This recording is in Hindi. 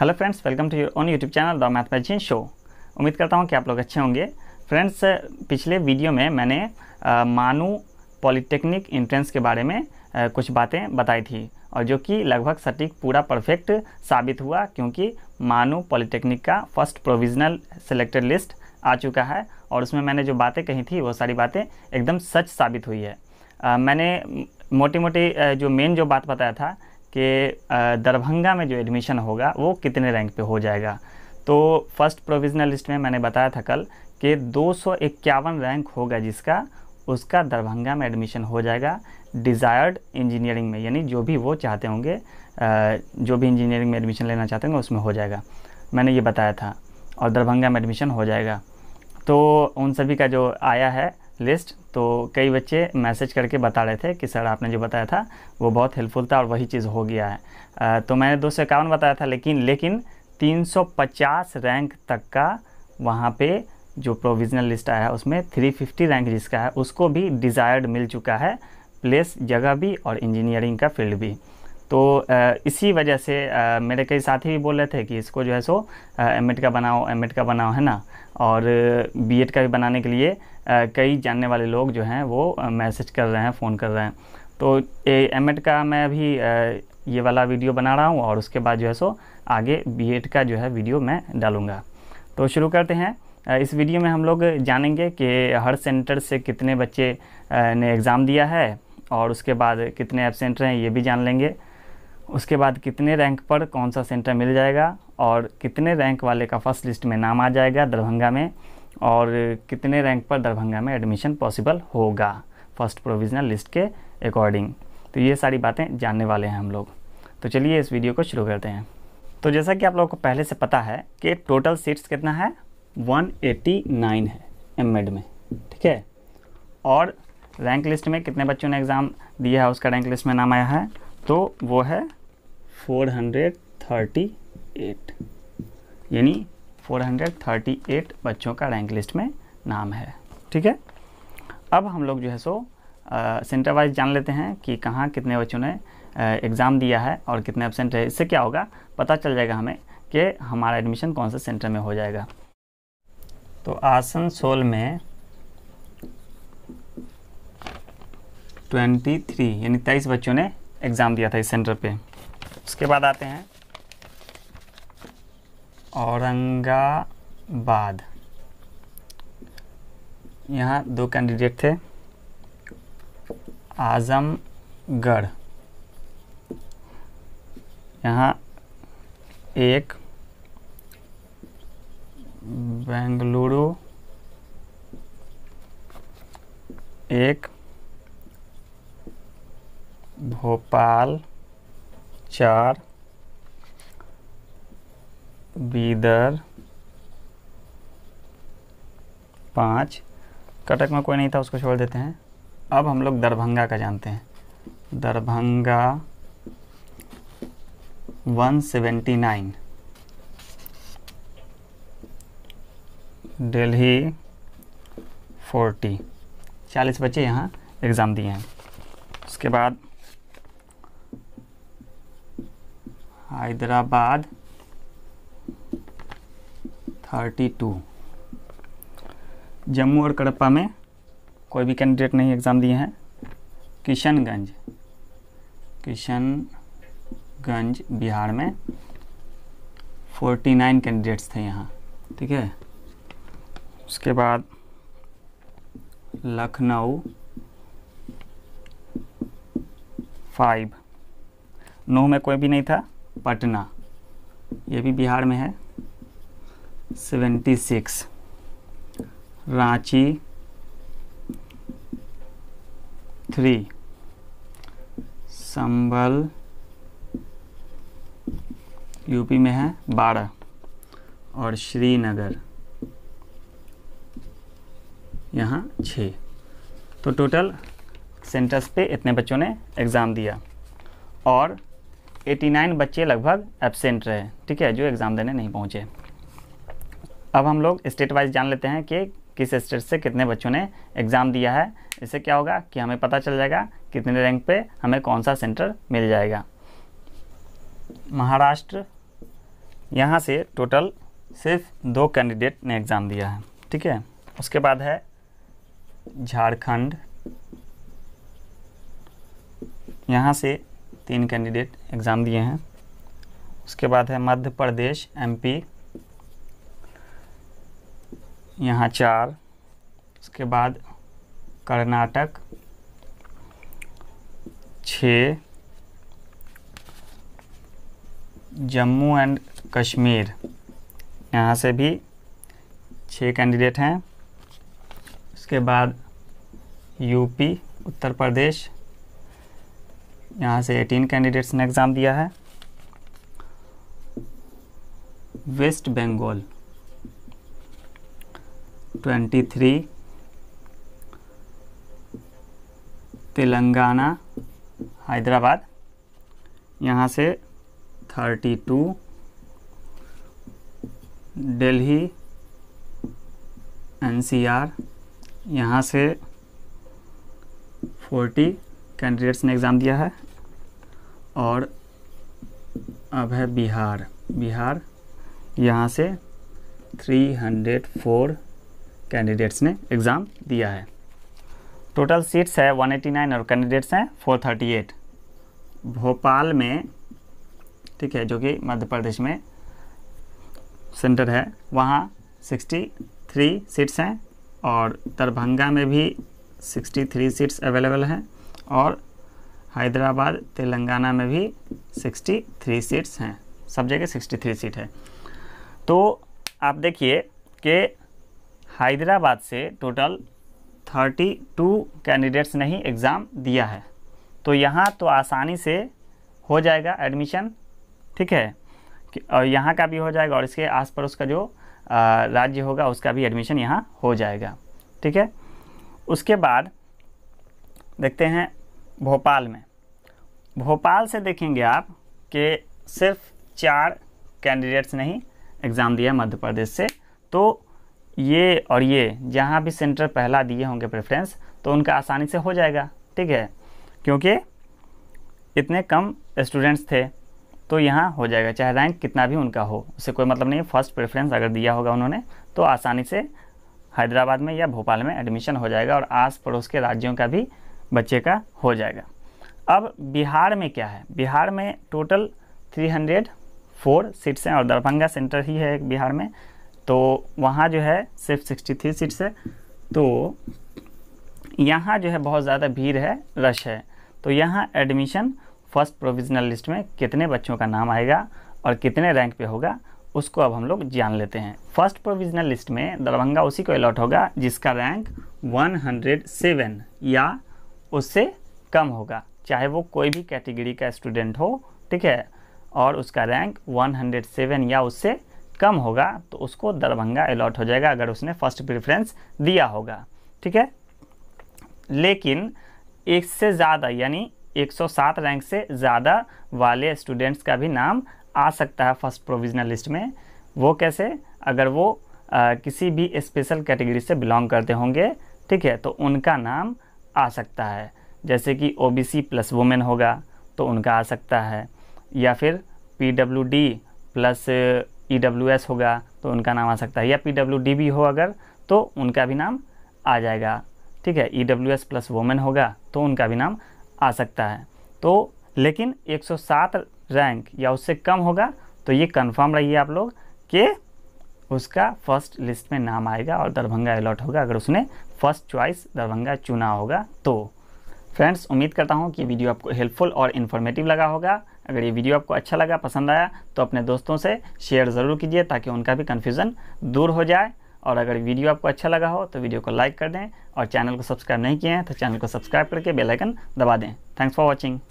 hello friends welcome to your own YouTube channel the math magic show उम्मीद करता हूँ कि आप लोग अच्छे होंगे फ्रेंड्स पिछले वीडियो में मैंने मानू पॉलिटेक्निक इंट्रेंस के बारे में आ, कुछ बातें बताई थी और जो कि लगभग सटीक पूरा परफेक्ट साबित हुआ क्योंकि मानू पॉलिटेक्निक का फर्स्ट प्रोविजनल सेलेक्टेड लिस्ट आ चुका है और उसमें मैंने जो बातें कही थी वो सारी बातें एकदम सच साबित हुई है आ, मैंने मोटी मोटी जो मेन जो बात बताया था कि दरभंगा में जो एडमिशन होगा वो कितने रैंक पे हो जाएगा तो फर्स्ट प्रोविजनल लिस्ट में मैंने बताया था कल कि दो रैंक होगा जिसका उसका दरभंगा में एडमिशन हो जाएगा डिज़ायर्ड इंजीनियरिंग में यानी जो भी वो चाहते होंगे जो भी इंजीनियरिंग में एडमिशन लेना चाहते होंगे उसमें हो जाएगा मैंने ये बताया था और दरभंगा में एडमिशन हो जाएगा तो उन सभी का जो आया है लिस्ट तो कई बच्चे मैसेज करके बता रहे थे कि सर आपने जो बताया था वो बहुत हेल्पफुल था और वही चीज़ हो गया है आ, तो मैंने दो सौ इक्यावन बताया था लेकिन लेकिन 350 रैंक तक का वहाँ पे जो प्रोविजनल लिस्ट आया है उसमें 350 रैंक जिसका है उसको भी डिज़ायर्ड मिल चुका है प्लेस जगह भी और इंजीनियरिंग का फील्ड भी तो इसी वजह से मेरे कई साथी भी बोल रहे थे कि इसको जो है सो एम का बनाओ एम का बनाओ है ना और बी का भी बनाने के लिए कई जानने वाले लोग जो हैं वो मैसेज कर रहे हैं फ़ोन कर रहे हैं तो एम का मैं अभी ये वाला वीडियो बना रहा हूँ और उसके बाद जो है सो आगे बी का जो है वीडियो मैं डालूँगा तो शुरू करते हैं इस वीडियो में हम लोग जानेंगे कि हर सेंटर से कितने बच्चे ने एग्ज़ाम दिया है और उसके बाद कितने एबसेंट रहे हैं ये भी जान लेंगे उसके बाद कितने रैंक पर कौन सा सेंटर मिल जाएगा और कितने रैंक वाले का फर्स्ट लिस्ट में नाम आ जाएगा दरभंगा में और कितने रैंक पर दरभंगा में एडमिशन पॉसिबल होगा फर्स्ट प्रोविजनल लिस्ट के अकॉर्डिंग तो ये सारी बातें जानने वाले हैं हम लोग तो चलिए इस वीडियो को शुरू करते हैं तो जैसा कि आप लोगों को पहले से पता है कि टोटल सीट्स कितना है 189 है एम में ठीक है और रैंक लिस्ट में कितने बच्चों ने एग्ज़ाम दिया है उसका रैंक लिस्ट में नाम आया है तो वो है फोर हंड्रेड थर्टी एट यानी फोर हंड्रेड थर्टी एट बच्चों का रैंक लिस्ट में नाम है ठीक है अब हम लोग जो है सो सेंटर वाइज जान लेते हैं कि कहाँ कितने बच्चों ने एग्ज़ाम दिया है और कितने एबसेंट है इससे क्या होगा पता चल जाएगा हमें कि हमारा एडमिशन कौन से सेंटर में हो जाएगा तो आसनसोल में 23 यानी 23 बच्चों ने एग्ज़ाम दिया था इस सेंटर पे उसके बाद आते हैं औरंगाबाद यहाँ दो कैंडिडेट थे आजमगढ़ यहाँ एक बेंगलुरु एक भोपाल चार बीदर पाँच कटक में कोई नहीं था उसको छोड़ देते हैं अब हम लोग दरभंगा का जानते हैं दरभंगा 179 दिल्ली 40 चालीस बच्चे यहाँ एग्ज़ाम दिए हैं उसके बाद हैदराबाद 32 जम्मू और कड़प्पा में कोई भी कैंडिडेट नहीं एग्ज़ाम दिए हैं किशनगंज किशनगंज बिहार में 49 कैंडिडेट्स थे यहाँ ठीक है उसके बाद लखनऊ फाइव नौ में कोई भी नहीं था पटना ये भी बिहार में है 76 रांची थ्री संभल यूपी में है बारह और श्रीनगर यहाँ छः तो टोटल सेंटर्स पे इतने बच्चों ने एग्ज़ाम दिया और 89 बच्चे लगभग एबसेंट रहे ठीक है जो एग्ज़ाम देने नहीं पहुँचे अब हम लोग स्टेट वाइज जान लेते हैं कि किस स्टेट से कितने बच्चों ने एग्ज़ाम दिया है इससे क्या होगा कि हमें पता चल जाएगा कितने रैंक पे हमें कौन सा सेंटर मिल जाएगा महाराष्ट्र यहाँ से टोटल सिर्फ दो कैंडिडेट ने एग्ज़ाम दिया है ठीक है उसके बाद है झारखंड यहाँ से तीन कैंडिडेट एग्ज़ाम दिए हैं उसके बाद है मध्य प्रदेश एमपी यहाँ चार उसके बाद कर्नाटक छ जम्मू एंड कश्मीर यहाँ से भी छः कैंडिडेट हैं उसके बाद यूपी उत्तर प्रदेश यहाँ से 18 कैंडिडेट्स ने एग्ज़ाम दिया है वेस्ट बंगाल 23 तेलंगाना हैदराबाद यहाँ से 32 दिल्ली एनसीआर यहाँ से 40 कैंडिडेट्स ने एग्ज़ाम दिया है और अब है बिहार बिहार यहाँ से 304 कैंडिडेट्स ने एग्ज़ाम दिया है टोटल सीट्स है 189 और कैंडिडेट्स हैं 438 भोपाल में ठीक है जो कि मध्य प्रदेश में सेंटर है वहाँ 63 सीट्स हैं और दरभंगा में भी 63 सीट्स अवेलेबल हैं और हैदराबाद तेलंगाना में भी 63 सीट्स हैं सब जगह 63 सीट है तो आप देखिए कि हैदराबाद से टोटल 32 कैंडिडेट्स ने ही एग्ज़ाम दिया है तो यहाँ तो आसानी से हो जाएगा एडमिशन ठीक है और यहाँ का भी हो जाएगा और इसके आस पड़ोस का जो राज्य होगा उसका भी एडमिशन यहाँ हो जाएगा ठीक है उसके बाद देखते हैं भोपाल में भोपाल से देखेंगे आप कि सिर्फ चार कैंडिडेट्स ने ही एग्ज़ाम दिया मध्य प्रदेश से तो ये और ये जहाँ भी सेंटर पहला दिए होंगे प्रेफरेंस तो उनका आसानी से हो जाएगा ठीक है क्योंकि इतने कम स्टूडेंट्स थे तो यहाँ हो जाएगा चाहे रैंक कितना भी उनका हो उससे कोई मतलब नहीं फर्स्ट प्रेफरेंस अगर दिया होगा उन्होंने तो आसानी से हैदराबाद में या भोपाल में एडमिशन हो जाएगा और आस पड़ोस के राज्यों का भी बच्चे का हो जाएगा अब बिहार में क्या है बिहार में टोटल 304 सीट्स हैं और दरभंगा सेंटर ही है बिहार में तो वहाँ जो है सिर्फ 63 सीट्स है तो यहाँ जो है बहुत ज़्यादा भीड़ है रश है तो यहाँ एडमिशन फर्स्ट प्रोविजनल लिस्ट में कितने बच्चों का नाम आएगा और कितने रैंक पे होगा उसको अब हम लोग जान लेते हैं फर्स्ट प्रोविजनल लिस्ट में दरभंगा उसी को अलॉट होगा जिसका रैंक 107 या उससे कम होगा चाहे वो कोई भी कैटेगरी का स्टूडेंट हो ठीक है और उसका रैंक 107 या उससे कम होगा तो उसको दरभंगा अलॉट हो जाएगा अगर उसने फर्स्ट प्रेफरेंस दिया होगा ठीक है लेकिन एक से ज़्यादा यानी 107 रैंक से ज़्यादा वाले स्टूडेंट्स का भी नाम आ सकता है फर्स्ट प्रोविजनल लिस्ट में वो कैसे अगर वो आ, किसी भी स्पेशल कैटेगरी से बिलोंग करते होंगे ठीक है तो उनका नाम आ सकता है जैसे कि O B C plus women होगा तो उनका आ सकता है या फिर P W D plus E W S होगा तो उनका नाम आ सकता है या पी डब्ल्यू डी भी हो अगर तो उनका भी नाम आ जाएगा ठीक है E W S plus women होगा तो उनका भी नाम आ सकता है तो लेकिन 107 रैंक या उससे कम होगा तो ये कंफर्म रहिए आप लोग कि उसका फर्स्ट लिस्ट में नाम आएगा और दरभंगा अलॉट होगा अगर उसने फर्स्ट चॉइस दरभंगा चुना होगा तो फ्रेंड्स उम्मीद करता हूँ कि वीडियो आपको हेल्पफुल और इन्फॉर्मेटिव लगा होगा अगर ये वीडियो आपको अच्छा लगा पसंद आया तो अपने दोस्तों से शेयर ज़रूर कीजिए ताकि उनका भी कन्फ्यूज़न दूर हो जाए और अगर वीडियो आपको अच्छा लगा हो तो वीडियो को लाइक कर दें और चैनल को सब्सक्राइब नहीं किए हैं तो चैनल को सब्सक्राइब करके बेलाइकन दबा दें थैंक्स फॉर वॉचिंग